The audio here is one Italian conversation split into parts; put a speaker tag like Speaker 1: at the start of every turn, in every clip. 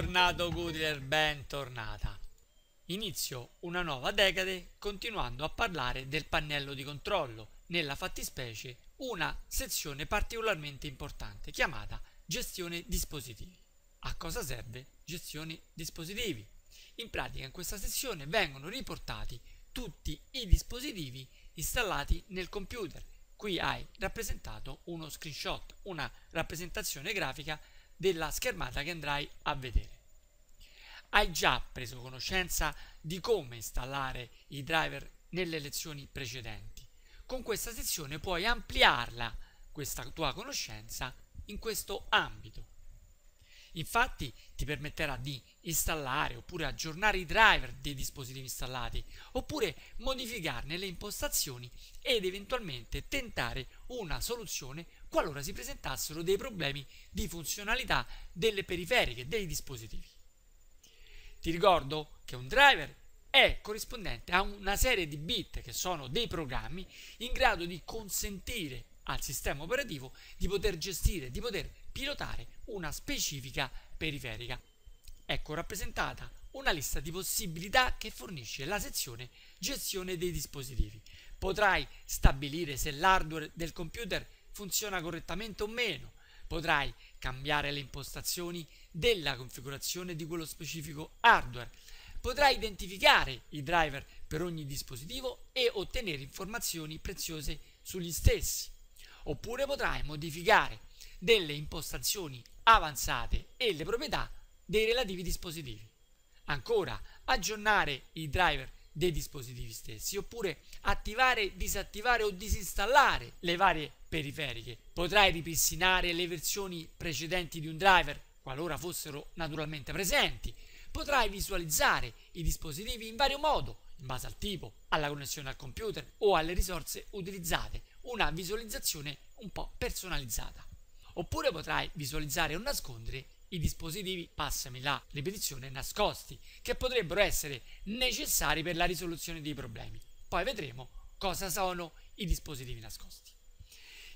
Speaker 1: Bentornato Goodler, bentornata. Inizio una nuova decade continuando a parlare del pannello di controllo, nella fattispecie una sezione particolarmente importante chiamata gestione dispositivi. A cosa serve gestione dispositivi? In pratica in questa sezione vengono riportati tutti i dispositivi installati nel computer. Qui hai rappresentato uno screenshot, una rappresentazione grafica della schermata che andrai a vedere. Hai già preso conoscenza di come installare i driver nelle lezioni precedenti. Con questa sezione puoi ampliarla, questa tua conoscenza, in questo ambito. Infatti ti permetterà di installare oppure aggiornare i driver dei dispositivi installati, oppure modificarne le impostazioni ed eventualmente tentare una soluzione qualora si presentassero dei problemi di funzionalità delle periferiche dei dispositivi. Ti ricordo che un driver è corrispondente a una serie di bit che sono dei programmi in grado di consentire al sistema operativo di poter gestire, di poter pilotare una specifica periferica. Ecco rappresentata una lista di possibilità che fornisce la sezione gestione dei dispositivi. Potrai stabilire se l'hardware del computer è funziona correttamente o meno. Potrai cambiare le impostazioni della configurazione di quello specifico hardware. Potrai identificare i driver per ogni dispositivo e ottenere informazioni preziose sugli stessi. Oppure potrai modificare delle impostazioni avanzate e le proprietà dei relativi dispositivi. Ancora, aggiornare i driver dei dispositivi stessi oppure attivare, disattivare o disinstallare le varie periferiche. Potrai ripristinare le versioni precedenti di un driver qualora fossero naturalmente presenti. Potrai visualizzare i dispositivi in vario modo, in base al tipo, alla connessione al computer o alle risorse utilizzate, una visualizzazione un po' personalizzata. Oppure potrai visualizzare o nascondere i dispositivi, passami la ripetizione, nascosti, che potrebbero essere necessari per la risoluzione dei problemi. Poi vedremo cosa sono i dispositivi nascosti.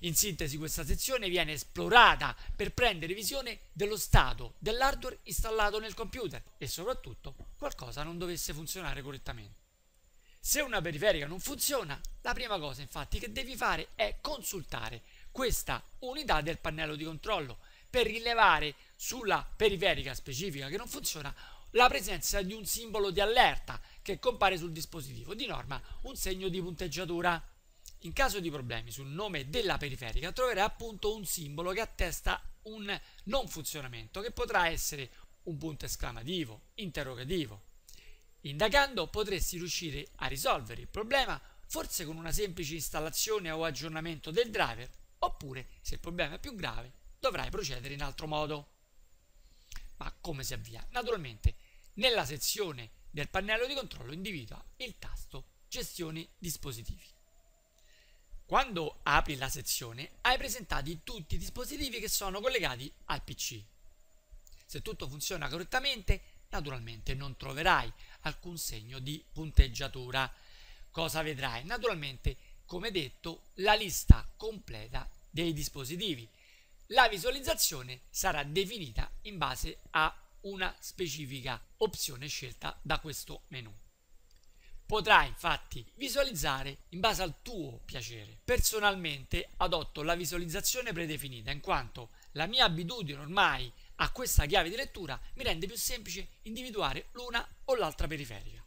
Speaker 1: In sintesi questa sezione viene esplorata per prendere visione dello stato dell'hardware installato nel computer e soprattutto qualcosa non dovesse funzionare correttamente. Se una periferica non funziona, la prima cosa infatti che devi fare è consultare questa unità del pannello di controllo per rilevare sulla periferica specifica che non funziona la presenza di un simbolo di allerta che compare sul dispositivo, di norma un segno di punteggiatura. In caso di problemi sul nome della periferica troverai appunto un simbolo che attesta un non funzionamento che potrà essere un punto esclamativo, interrogativo. Indagando potresti riuscire a risolvere il problema forse con una semplice installazione o aggiornamento del driver oppure se il problema è più grave dovrai procedere in altro modo ma come si avvia? Naturalmente nella sezione del pannello di controllo individua il tasto gestione dispositivi. Quando apri la sezione hai presentati tutti i dispositivi che sono collegati al PC. Se tutto funziona correttamente naturalmente non troverai alcun segno di punteggiatura. Cosa vedrai? Naturalmente come detto la lista completa dei dispositivi la visualizzazione sarà definita in base a una specifica opzione scelta da questo menu. Potrai infatti visualizzare in base al tuo piacere. Personalmente adotto la visualizzazione predefinita in quanto la mia abitudine ormai a questa chiave di lettura mi rende più semplice individuare l'una o l'altra periferica.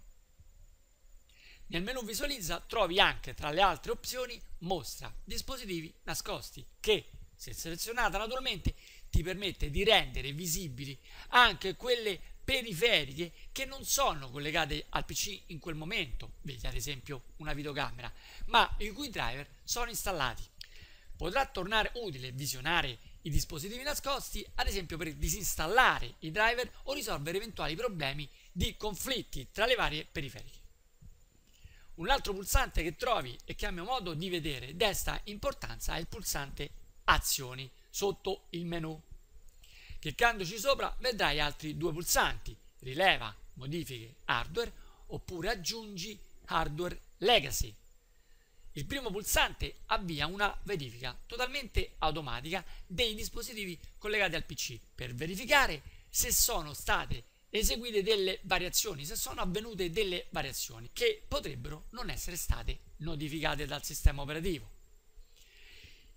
Speaker 1: Nel menu visualizza trovi anche tra le altre opzioni mostra dispositivi nascosti che se selezionata naturalmente, ti permette di rendere visibili anche quelle periferiche che non sono collegate al PC in quel momento, vedi ad esempio una videocamera, ma i cui driver sono installati. Potrà tornare utile visionare i dispositivi nascosti, ad esempio per disinstallare i driver o risolvere eventuali problemi di conflitti tra le varie periferiche. Un altro pulsante che trovi e che a mio modo di vedere desta importanza è il pulsante azioni sotto il menu. Cliccandoci sopra vedrai altri due pulsanti, rileva modifiche hardware oppure aggiungi hardware legacy. Il primo pulsante avvia una verifica totalmente automatica dei dispositivi collegati al PC per verificare se sono state eseguite delle variazioni, se sono avvenute delle variazioni che potrebbero non essere state notificate dal sistema operativo.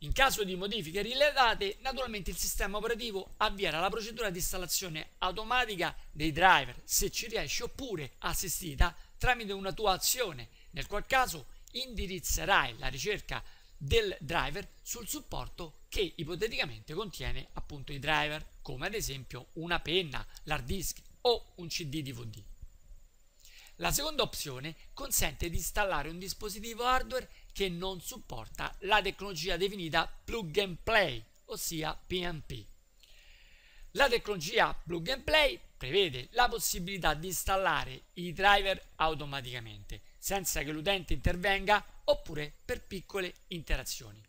Speaker 1: In caso di modifiche rilevate, naturalmente il sistema operativo avvierà la procedura di installazione automatica dei driver, se ci riesci, oppure assistita tramite una tua azione, nel qual caso indirizzerai la ricerca del driver sul supporto che ipoteticamente contiene appunto i driver, come ad esempio una penna, l'hard disk o un CD DVD. La seconda opzione consente di installare un dispositivo hardware che non supporta la tecnologia definita plug and play, ossia PMP. La tecnologia plug and play prevede la possibilità di installare i driver automaticamente, senza che l'utente intervenga oppure per piccole interazioni.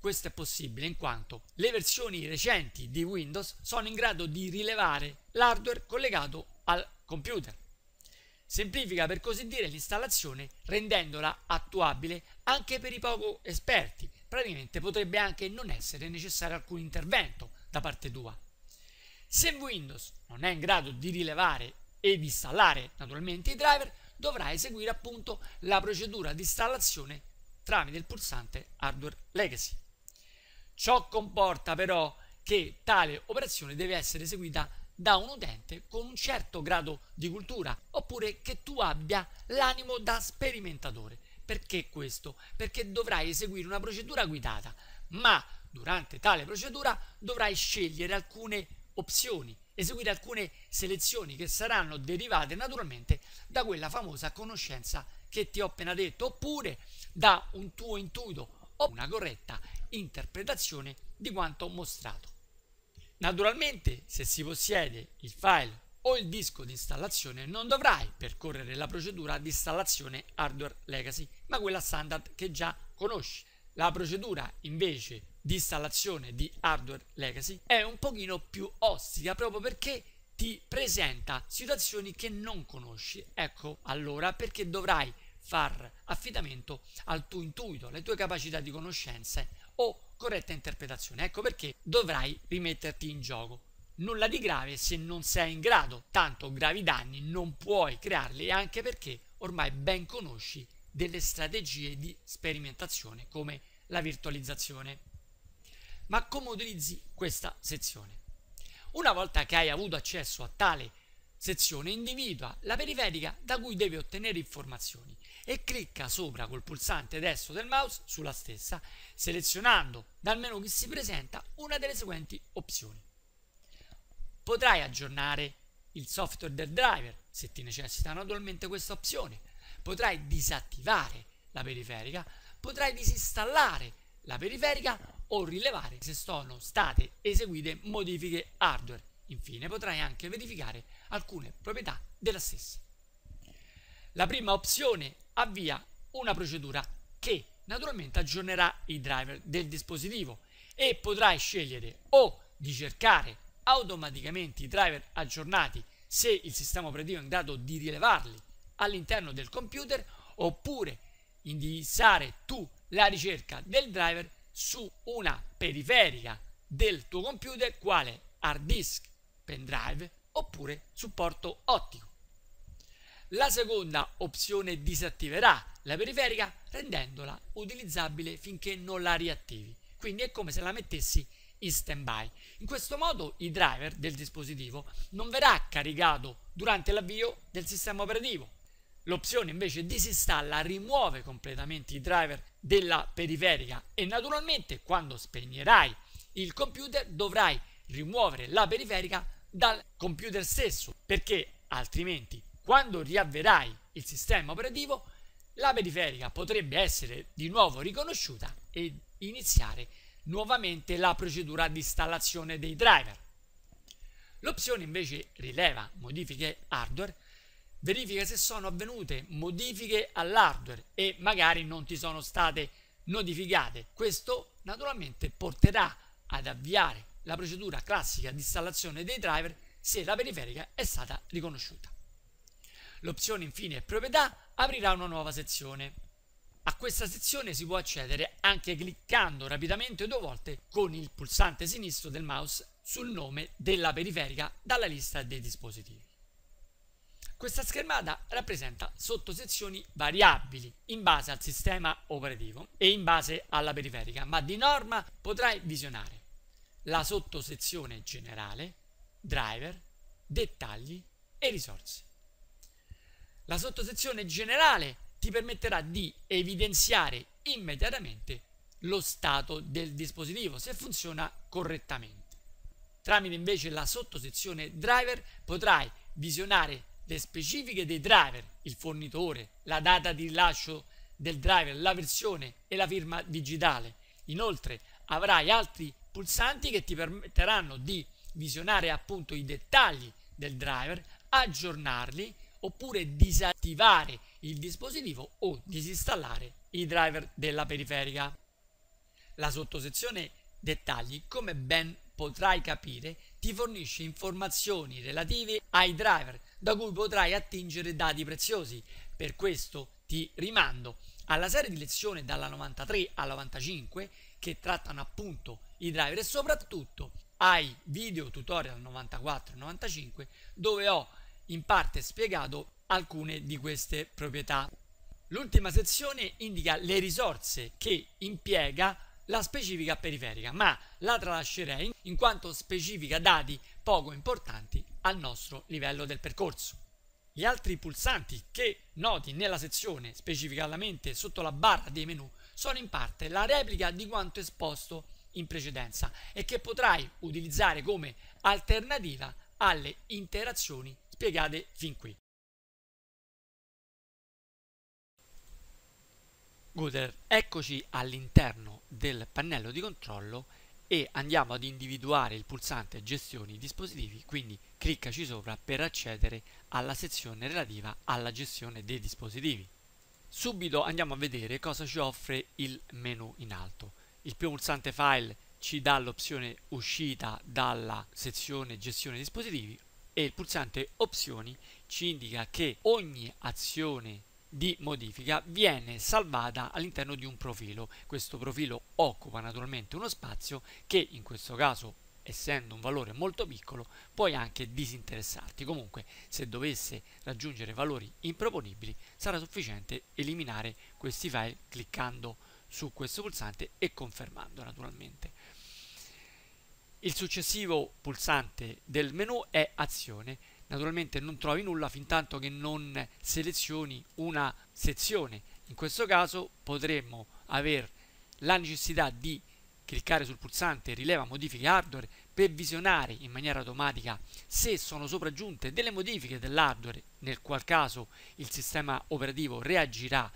Speaker 1: Questo è possibile in quanto le versioni recenti di Windows sono in grado di rilevare l'hardware collegato al computer. Semplifica per così dire l'installazione rendendola attuabile anche per i poco esperti. Praticamente potrebbe anche non essere necessario alcun intervento da parte tua. Se Windows non è in grado di rilevare ed installare naturalmente i driver, dovrà eseguire appunto la procedura di installazione tramite il pulsante Hardware Legacy. Ciò comporta però che tale operazione deve essere eseguita da un utente con un certo grado di cultura, oppure che tu abbia l'animo da sperimentatore. Perché questo? Perché dovrai eseguire una procedura guidata, ma durante tale procedura dovrai scegliere alcune opzioni, eseguire alcune selezioni che saranno derivate naturalmente da quella famosa conoscenza che ti ho appena detto, oppure da un tuo intuito o una corretta interpretazione di quanto mostrato. Naturalmente, se si possiede il file o il disco di installazione, non dovrai percorrere la procedura di installazione hardware legacy, ma quella standard che già conosci. La procedura invece di installazione di hardware legacy è un pochino più ostica proprio perché ti presenta situazioni che non conosci. Ecco allora perché dovrai far affidamento al tuo intuito, alle tue capacità di conoscenze o corretta interpretazione. Ecco perché dovrai rimetterti in gioco. Nulla di grave se non sei in grado, tanto gravi danni non puoi crearli anche perché ormai ben conosci delle strategie di sperimentazione come la virtualizzazione. Ma come utilizzi questa sezione? Una volta che hai avuto accesso a tale sezione, individua la periferica da cui devi ottenere informazioni e clicca sopra col pulsante destro del mouse sulla stessa, selezionando dal menu che si presenta una delle seguenti opzioni. Potrai aggiornare il software del driver se ti necessita naturalmente questa opzione, potrai disattivare la periferica, potrai disinstallare la periferica o rilevare se sono state eseguite modifiche hardware. Infine potrai anche verificare alcune proprietà della stessa. La prima opzione avvia una procedura che naturalmente aggiornerà i driver del dispositivo e potrai scegliere o di cercare automaticamente i driver aggiornati se il sistema operativo è in grado di rilevarli all'interno del computer oppure indirizzare tu la ricerca del driver su una periferica del tuo computer quale hard disk, pendrive oppure supporto ottico. La seconda opzione disattiverà la periferica rendendola utilizzabile finché non la riattivi. Quindi è come se la mettessi in standby. In questo modo il driver del dispositivo non verrà caricato durante l'avvio del sistema operativo. L'opzione invece disinstalla rimuove completamente i driver della periferica e naturalmente quando spegnerai il computer dovrai rimuovere la periferica dal computer stesso perché altrimenti quando riavverai il sistema operativo, la periferica potrebbe essere di nuovo riconosciuta e iniziare nuovamente la procedura di installazione dei driver. L'opzione invece rileva modifiche hardware, verifica se sono avvenute modifiche all'hardware e magari non ti sono state notificate. Questo naturalmente porterà ad avviare la procedura classica di installazione dei driver se la periferica è stata riconosciuta. L'opzione infine proprietà aprirà una nuova sezione. A questa sezione si può accedere anche cliccando rapidamente due volte con il pulsante sinistro del mouse sul nome della periferica dalla lista dei dispositivi. Questa schermata rappresenta sottosezioni variabili in base al sistema operativo e in base alla periferica, ma di norma potrai visionare la sottosezione generale, driver, dettagli e risorse. La sottosezione generale ti permetterà di evidenziare immediatamente lo stato del dispositivo se funziona correttamente. Tramite invece la sottosezione driver potrai visionare le specifiche dei driver, il fornitore, la data di rilascio del driver, la versione e la firma digitale. Inoltre avrai altri pulsanti che ti permetteranno di visionare appunto i dettagli del driver, aggiornarli oppure disattivare il dispositivo o disinstallare i driver della periferica. La sottosezione dettagli, come ben potrai capire, ti fornisce informazioni relative ai driver da cui potrai attingere dati preziosi. Per questo ti rimando alla serie di lezioni dalla 93 alla 95 che trattano appunto i driver e soprattutto ai video tutorial 94 e 95 dove ho in parte spiegato alcune di queste proprietà. L'ultima sezione indica le risorse che impiega la specifica periferica, ma la tralascerei in quanto specifica dati poco importanti al nostro livello del percorso. Gli altri pulsanti che noti nella sezione specificatamente sotto la barra dei menu sono in parte la replica di quanto esposto in precedenza e che potrai utilizzare come alternativa alle interazioni spiegate fin qui. Good, eccoci all'interno del pannello di controllo e andiamo ad individuare il pulsante gestioni dispositivi, quindi cliccaci sopra per accedere alla sezione relativa alla gestione dei dispositivi. Subito andiamo a vedere cosa ci offre il menu in alto. Il primo pulsante file ci dà l'opzione uscita dalla sezione gestione dispositivi e il pulsante opzioni ci indica che ogni azione di modifica viene salvata all'interno di un profilo. Questo profilo occupa naturalmente uno spazio che in questo caso essendo un valore molto piccolo puoi anche disinteressarti comunque se dovesse raggiungere valori improponibili sarà sufficiente eliminare questi file cliccando su questo pulsante e confermando naturalmente il successivo pulsante del menu è azione. Naturalmente non trovi nulla fin tanto che non selezioni una sezione. In questo caso potremmo avere la necessità di cliccare sul pulsante rileva modifiche hardware per visionare in maniera automatica se sono sopraggiunte delle modifiche dell'hardware, nel qual caso il sistema operativo reagirà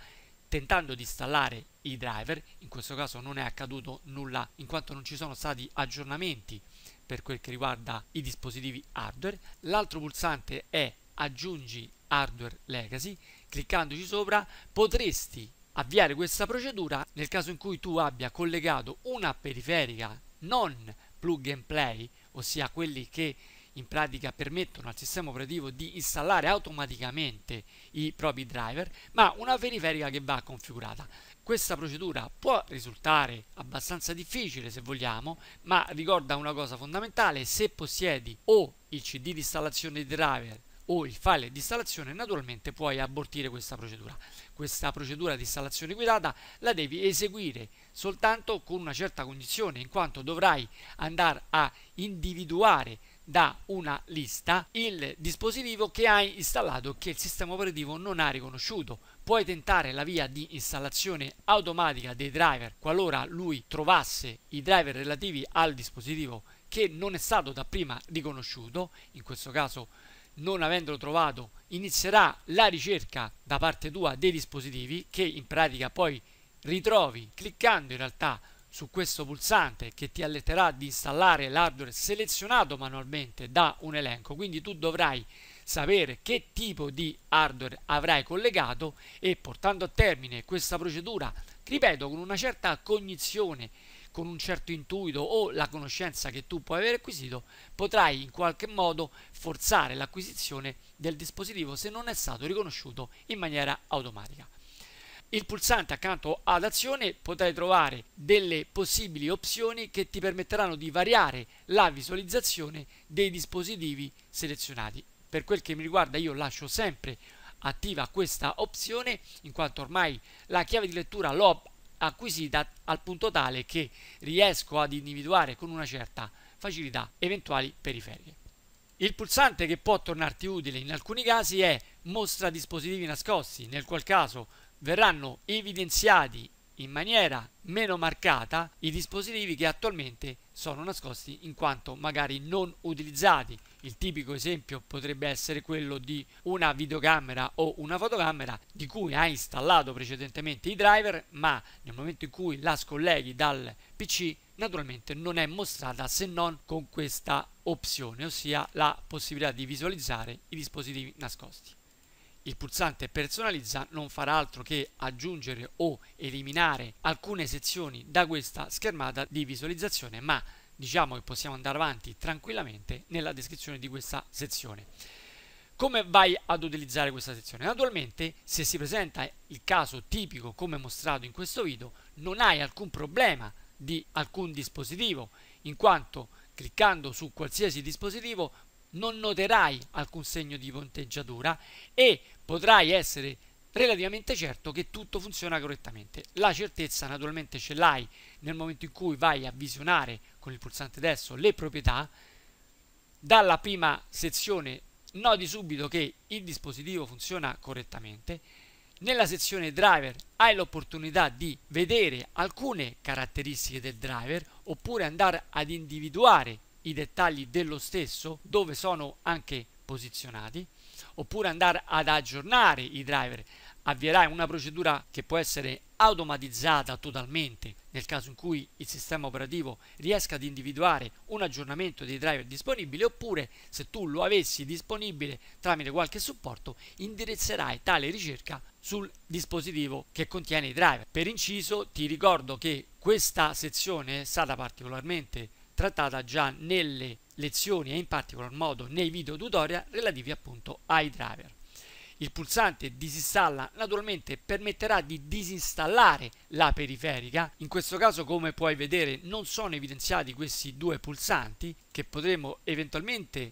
Speaker 1: tentando di installare i driver, in questo caso non è accaduto nulla in quanto non ci sono stati aggiornamenti per quel che riguarda i dispositivi hardware. L'altro pulsante è aggiungi hardware legacy, cliccandoci sopra potresti avviare questa procedura nel caso in cui tu abbia collegato una periferica non plug and play, ossia quelli che in pratica permettono al sistema operativo di installare automaticamente i propri driver, ma una periferica che va configurata. Questa procedura può risultare abbastanza difficile se vogliamo, ma ricorda una cosa fondamentale, se possiedi o il CD di installazione di driver o il file di installazione, naturalmente puoi abortire questa procedura. Questa procedura di installazione guidata la devi eseguire soltanto con una certa condizione, in quanto dovrai andare a individuare da una lista il dispositivo che hai installato che il sistema operativo non ha riconosciuto. Puoi tentare la via di installazione automatica dei driver qualora lui trovasse i driver relativi al dispositivo che non è stato da prima riconosciuto, in questo caso non avendolo trovato inizierà la ricerca da parte tua dei dispositivi che in pratica poi ritrovi cliccando in realtà su questo pulsante che ti alletterà di installare l'hardware selezionato manualmente da un elenco, quindi tu dovrai sapere che tipo di hardware avrai collegato e portando a termine questa procedura, ripeto, con una certa cognizione, con un certo intuito o la conoscenza che tu puoi aver acquisito, potrai in qualche modo forzare l'acquisizione del dispositivo se non è stato riconosciuto in maniera automatica. Il pulsante accanto ad azione potrai trovare delle possibili opzioni che ti permetteranno di variare la visualizzazione dei dispositivi selezionati. Per quel che mi riguarda io lascio sempre attiva questa opzione in quanto ormai la chiave di lettura l'ho acquisita al punto tale che riesco ad individuare con una certa facilità eventuali periferie. Il pulsante che può tornarti utile in alcuni casi è mostra dispositivi nascosti, nel qual caso verranno evidenziati in maniera meno marcata i dispositivi che attualmente sono nascosti in quanto magari non utilizzati. Il tipico esempio potrebbe essere quello di una videocamera o una fotocamera di cui hai installato precedentemente i driver, ma nel momento in cui la scolleghi dal PC naturalmente non è mostrata se non con questa opzione, ossia la possibilità di visualizzare i dispositivi nascosti il pulsante personalizza non farà altro che aggiungere o eliminare alcune sezioni da questa schermata di visualizzazione, ma diciamo che possiamo andare avanti tranquillamente nella descrizione di questa sezione. Come vai ad utilizzare questa sezione? Naturalmente, se si presenta il caso tipico come mostrato in questo video, non hai alcun problema di alcun dispositivo, in quanto cliccando su qualsiasi dispositivo non noterai alcun segno di punteggiatura e potrai essere relativamente certo che tutto funziona correttamente. La certezza naturalmente ce l'hai nel momento in cui vai a visionare con il pulsante destro le proprietà. Dalla prima sezione noti subito che il dispositivo funziona correttamente. Nella sezione driver hai l'opportunità di vedere alcune caratteristiche del driver oppure andare ad individuare i dettagli dello stesso, dove sono anche posizionati, oppure andare ad aggiornare i driver. Avvierai una procedura che può essere automatizzata totalmente nel caso in cui il sistema operativo riesca ad individuare un aggiornamento dei driver disponibili oppure se tu lo avessi disponibile tramite qualche supporto indirizzerai tale ricerca sul dispositivo che contiene i driver. Per inciso ti ricordo che questa sezione è stata particolarmente trattata già nelle lezioni e in particolar modo nei video tutorial relativi appunto ai driver. Il pulsante disinstalla naturalmente permetterà di disinstallare la periferica, in questo caso come puoi vedere non sono evidenziati questi due pulsanti che potremo eventualmente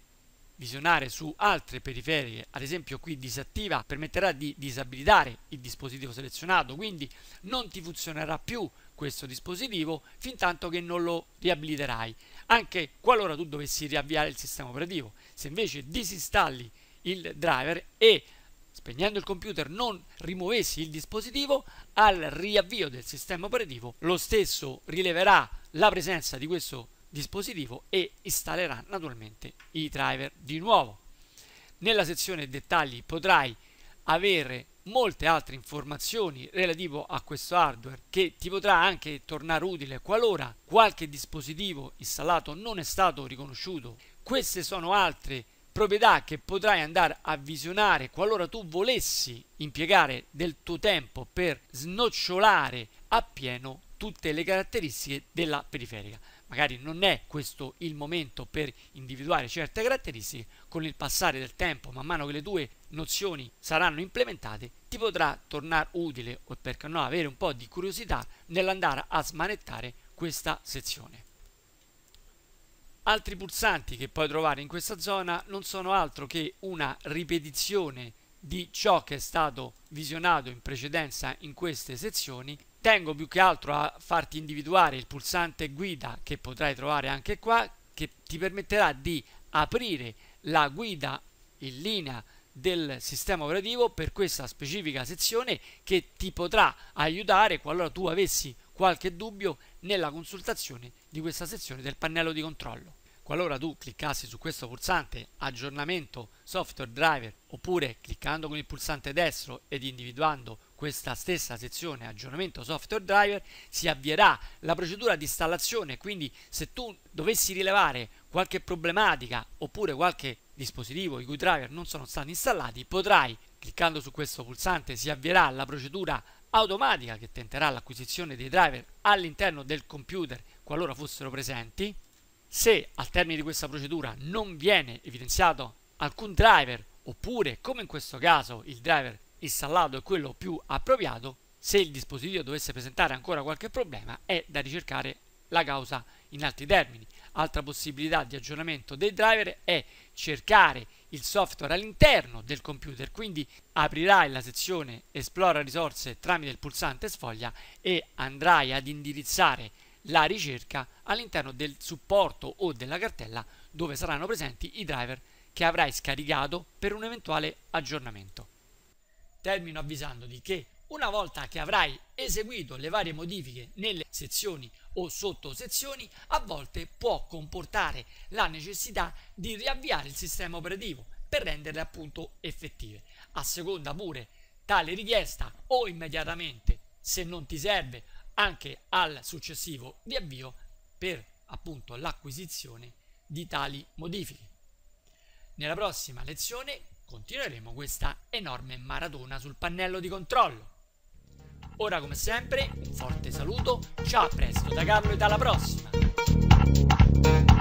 Speaker 1: visionare su altre periferiche, ad esempio qui disattiva permetterà di disabilitare il dispositivo selezionato, quindi non ti funzionerà più questo dispositivo fin tanto che non lo riabiliterai, anche qualora tu dovessi riavviare il sistema operativo. Se invece disinstalli il driver e spegnendo il computer non rimuovessi il dispositivo, al riavvio del sistema operativo lo stesso rileverà la presenza di questo dispositivo e installerà naturalmente i driver di nuovo. Nella sezione dettagli potrai avere molte altre informazioni relativo a questo hardware che ti potrà anche tornare utile qualora qualche dispositivo installato non è stato riconosciuto. Queste sono altre proprietà che potrai andare a visionare qualora tu volessi impiegare del tuo tempo per snocciolare appieno tutte le caratteristiche della periferica magari non è questo il momento per individuare certe caratteristiche, con il passare del tempo, man mano che le tue nozioni saranno implementate, ti potrà tornare utile o perché no avere un po' di curiosità nell'andare a smanettare questa sezione. Altri pulsanti che puoi trovare in questa zona non sono altro che una ripetizione di ciò che è stato visionato in precedenza in queste sezioni tengo più che altro a farti individuare il pulsante guida che potrai trovare anche qua che ti permetterà di aprire la guida in linea del sistema operativo per questa specifica sezione che ti potrà aiutare qualora tu avessi qualche dubbio nella consultazione di questa sezione del pannello di controllo. Qualora tu cliccassi su questo pulsante aggiornamento software driver oppure cliccando con il pulsante destro ed individuando questa stessa sezione aggiornamento software driver si avvierà la procedura di installazione quindi se tu dovessi rilevare qualche problematica oppure qualche dispositivo i cui driver non sono stati installati potrai cliccando su questo pulsante si avvierà la procedura automatica che tenterà l'acquisizione dei driver all'interno del computer qualora fossero presenti se al termine di questa procedura non viene evidenziato alcun driver oppure come in questo caso il driver il salato è quello più appropriato, se il dispositivo dovesse presentare ancora qualche problema è da ricercare la causa in altri termini. Altra possibilità di aggiornamento dei driver è cercare il software all'interno del computer, quindi aprirai la sezione Esplora risorse tramite il pulsante sfoglia e andrai ad indirizzare la ricerca all'interno del supporto o della cartella dove saranno presenti i driver che avrai scaricato per un eventuale aggiornamento. Termino avvisandoti che una volta che avrai eseguito le varie modifiche nelle sezioni o sottosezioni, a volte può comportare la necessità di riavviare il sistema operativo per renderle appunto effettive. A seconda pure tale richiesta o immediatamente, se non ti serve, anche al successivo riavvio per appunto l'acquisizione di tali modifiche. Nella prossima lezione continueremo questa enorme maratona sul pannello di controllo. Ora come sempre un forte saluto, ciao a presto da Carlo e alla prossima!